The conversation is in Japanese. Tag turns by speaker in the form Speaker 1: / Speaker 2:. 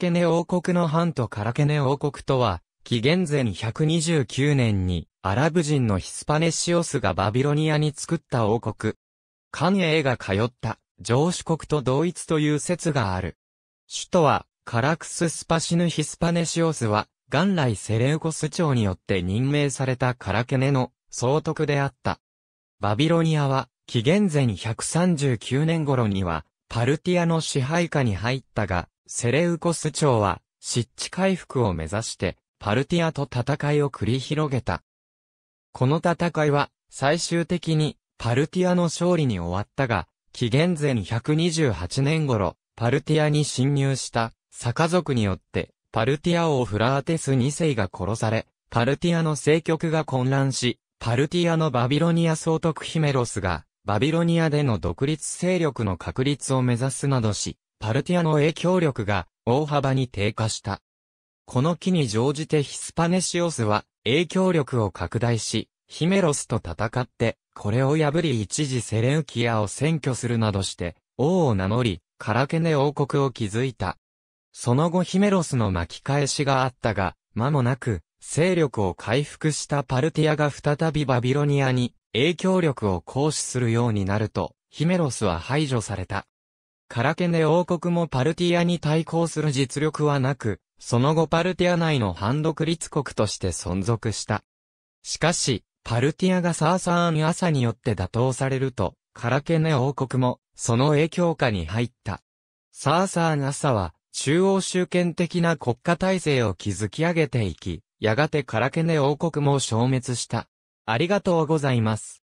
Speaker 1: ケネ王国の藩とカラケネ王国とは、紀元前129年にアラブ人のヒスパネシオスがバビロニアに作った王国。関英が通った城主国と同一という説がある。首都はカラクススパシヌヒスパネシオスは、元来セレウコス朝によって任命されたカラケネの総督であった。バビロニアは、紀元前139年頃には、パルティアの支配下に入ったが、セレウコス朝は、湿地回復を目指して、パルティアと戦いを繰り広げた。この戦いは、最終的に、パルティアの勝利に終わったが、紀元前128年頃、パルティアに侵入した、サカ族によって、パルティア王フラーテス2世が殺され、パルティアの政局が混乱し、パルティアのバビロニア総督ヒメロスが、バビロニアでの独立勢力の確立を目指すなどし、パルティアの影響力が大幅に低下した。この機に乗じてヒスパネシオスは影響力を拡大し、ヒメロスと戦って、これを破り一時セレウキアを占拠するなどして、王を名乗り、カラケネ王国を築いた。その後ヒメロスの巻き返しがあったが、間もなく、勢力を回復したパルティアが再びバビロニアに影響力を行使するようになると、ヒメロスは排除された。カラケネ王国もパルティアに対抗する実力はなく、その後パルティア内の反独立国として存続した。しかし、パルティアがサーサーン朝によって打倒されると、カラケネ王国も、その影響下に入った。サーサーン朝は、中央集権的な国家体制を築き上げていき、やがてカラケネ王国も消滅した。ありがとうございます。